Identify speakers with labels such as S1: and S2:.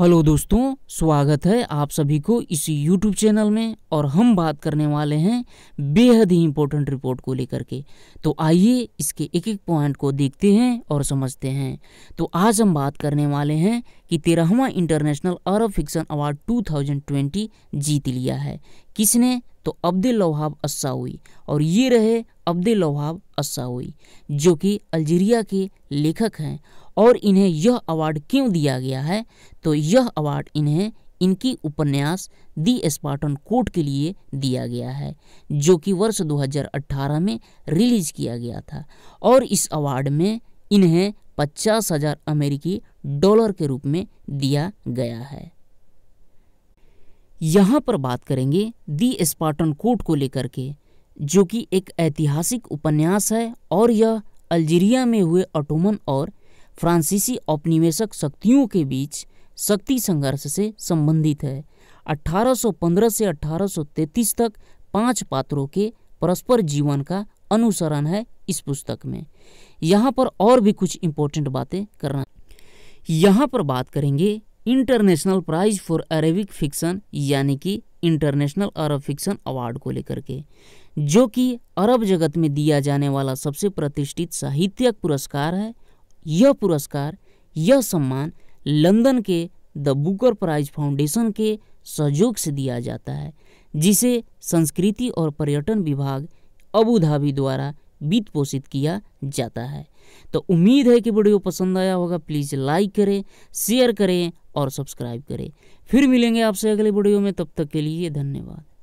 S1: hello दोस्तों स्वागत है आप सभी को इस यूट्यूब चैनल में और हम बात करने वाले हैं बेहद ही इम्पोर्टेंट रिपोर्ट को लेकर के तो आइए इसके एक एक पॉइंट को देखते हैं और समझते हैं तो आज हम बात करने वाले हैं कि तेरहवा इंटरनेशनल अरब फिक्शन अवार्ड 2020 जीत लिया है किसने तो अब्दुल लोहाब अस्साउई और ये रहे अब्दुल लोहाब अस्साउई जो कि अल्जीरिया के लेखक हैं और इन्हें यह अवार्ड क्यों दिया गया है तो यह अवार्ड इन्हें इनकी उपन्यास दी स्पार्टन कोट के लिए दिया गया है जो कि वर्ष 2018 में रिलीज किया गया था और इस अवार्ड में इन्हें पचास हजार अमेरिकी डॉलर के रूप में दिया गया है यहाँ पर बात करेंगे दी स्पार्टन कोट को लेकर के जो कि एक ऐतिहासिक उपन्यास है और यह अल्जीरिया में हुए ऑटोमन और फ्रांसीसी औपनिवेशक शक्तियों के बीच शक्ति संघर्ष से संबंधित है 1815 से 1833 तक पांच पात्रों के परस्पर जीवन का अनुसरण है इस पुस्तक में यहाँ पर और भी कुछ इम्पोर्टेंट बातें करना यहाँ पर बात करेंगे international prize for Arabic fiction यानी कि इंटरनेशनल अरब फिक्शन अवार्ड को लेकर के जो कि अरब जगत में दिया जाने वाला सबसे प्रतिष्ठित साहित्यिक पुरस्कार है यह पुरस्कार यह सम्मान लंदन के द बुकर प्राइज फाउंडेशन के सहयोग से दिया जाता है जिसे संस्कृति और पर्यटन विभाग अबू धाबी द्वारा वित्त पोषित किया जाता है तो उम्मीद है कि वीडियो पसंद आया होगा प्लीज़ लाइक करें शेयर करें और सब्सक्राइब करें फिर मिलेंगे आपसे अगले वीडियो में तब तक के लिए धन्यवाद